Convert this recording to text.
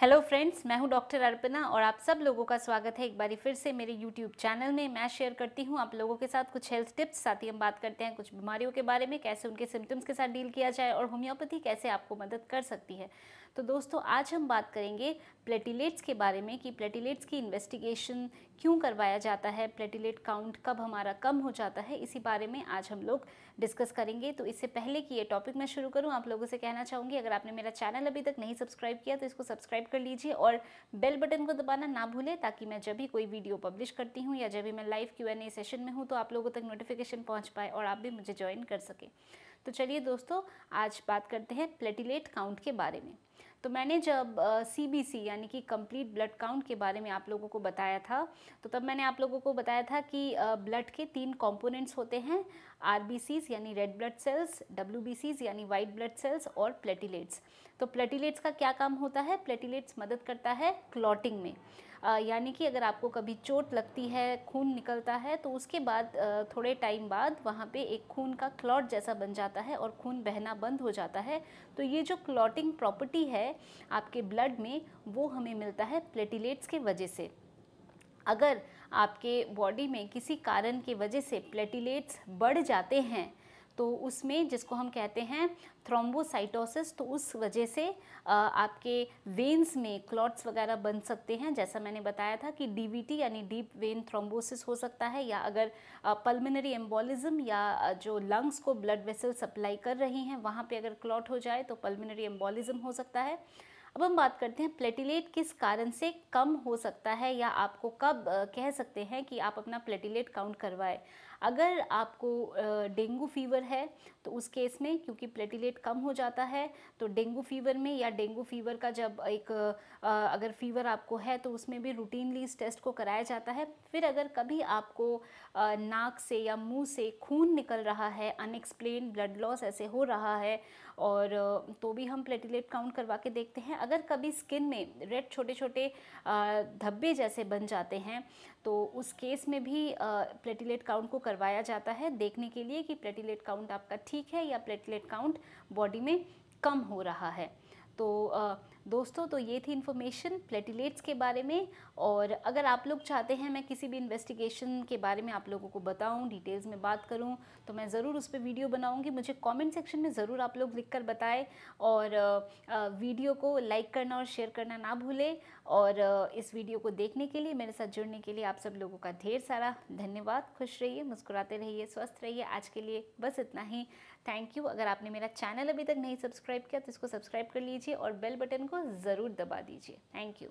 hello friends मैं हूं doctor Arpana और आप सब लोगों का स्वागत है एक बार फिर से मेरे यूट्यूब चैनल में मैं शेयर करती हूं आप लोगों के साथ कुछ हेल्थ टिप्स साथ ही हम बात करते हैं कुछ बीमारियों के बारे में कैसे उनके सिम्टम्स के साथ डील किया जाए और होम्योपैथी कैसे आपको मदद कर सकती है तो दोस्तों आज हम बात करेंगे प्लेटिलेट्स के बारे में कि प्लेटिलेट्स की इन्वेस्टिगेशन क्यों करवाया जाता है प्लेटिलेट काउंट कब हमारा कम हो जाता है इसी बारे में आज हम लोग डिस्कस करेंगे तो इससे पहले कि ये टॉपिक मैं शुरू करूँ आप लोगों से कहना चाहूँगी अगर आपने मेरा चैनल अभी तक नहीं सब्सक्राइब किया तो इसको सब्सक्राइब सब्सक्राइब कर लीजिए और बेल बटन को दबाना ना भूलें ताकि मैं जब भी कोई वीडियो पब्लिश करती हूँ या जब भी मैं लाइव क्यू एन सेशन में हूँ तो आप लोगों तक नोटिफिकेशन पहुँच पाए और आप भी मुझे ज्वाइन कर सकें तो चलिए दोस्तों आज बात करते हैं प्लेटिलेट काउंट के बारे में तो मैंने जब सी यानी कि कंप्लीट ब्लड काउंट के बारे में आप लोगों को बताया था तो तब मैंने आप लोगों को बताया था कि ब्लड के तीन कंपोनेंट्स होते हैं आर यानी रेड ब्लड सेल्स डब्ल्यू यानी वाइट ब्लड सेल्स और प्लेटिलेट्स तो प्लेटिलेट्स का क्या काम होता है प्लेटिलेट्स मदद करता है क्लॉटिंग में यानी कि अगर आपको कभी चोट लगती है खून निकलता है तो उसके बाद थोड़े टाइम बाद वहाँ पे एक खून का क्लॉट जैसा बन जाता है और खून बहना बंद हो जाता है तो ये जो क्लॉटिंग प्रॉपर्टी है आपके ब्लड में वो हमें मिलता है प्लेटिलेट्स की वजह से अगर आपके बॉडी में किसी कारण की वजह से प्लेटिलेट्स बढ़ जाते हैं तो उसमें जिसको हम कहते हैं थ्रोम्बोसाइटोसिस तो उस वजह से आपके वेन्स में क्लॉट्स वगैरह बन सकते हैं जैसा मैंने बताया था कि डीबीटी यानी डीप वेन थ्रोम्बोसिस हो सकता है या अगर पल्मोनरी एम्बोलिज्म या जो लंग्स को ब्लड वेसल सप्लाई कर रही हैं वहाँ पे अगर क्लॉट हो जाए तो पल्मनरी एम्बोलिज्म हो सकता है अब हम बात करते हैं प्लेटिलेट किस कारण से कम हो सकता है या आपको कब कह सकते हैं कि आप अपना प्लेटिलेट काउंट करवाएं अगर आपको डेंगू फीवर है तो उस केस में क्योंकि प्लेटिलेट कम हो जाता है तो डेंगू फीवर में या डेंगू फीवर का जब एक अगर फीवर आपको है तो उसमें भी रूटीनली इस टेस्ट को कराया जाता है फिर अगर कभी आपको नाक से या मुंह से खून निकल रहा है अनएक्सप्लेन ब्लड लॉस ऐसे हो रहा है और तो भी हम प्लेटिलेट काउंट करवा के देखते हैं अगर कभी स्किन में रेड छोटे छोटे धब्बे जैसे बन जाते हैं तो उस केस में भी प्लेटिलेट काउंट को करवाया जाता है देखने के लिए कि प्लेटिलेट काउंट आपका ठीक है या प्लेटलेट काउंट बॉडी में कम हो रहा है तो दोस्तों तो ये थी इन्फॉर्मेशन प्लेटिलेट्स के बारे में और अगर आप लोग चाहते हैं मैं किसी भी इन्वेस्टिगेशन के बारे में आप लोगों को बताऊं डिटेल्स में बात करूं तो मैं ज़रूर उस पर वीडियो बनाऊंगी मुझे कमेंट सेक्शन में ज़रूर आप लोग लिख कर बताएं और वीडियो को लाइक करना और शेयर करना ना भूलें और इस वीडियो को देखने के लिए मेरे साथ जुड़ने के लिए आप सब लोगों का ढेर सारा धन्यवाद खुश रहिए मुस्कुराते रहिए स्वस्थ रहिए आज के लिए बस इतना ही थैंक यू अगर आपने मेरा चैनल अभी तक नहीं सब्सक्राइब किया तो इसको सब्सक्राइब कर लीजिए और बेल बटन को को ज़रूर दबा दीजिए थैंक यू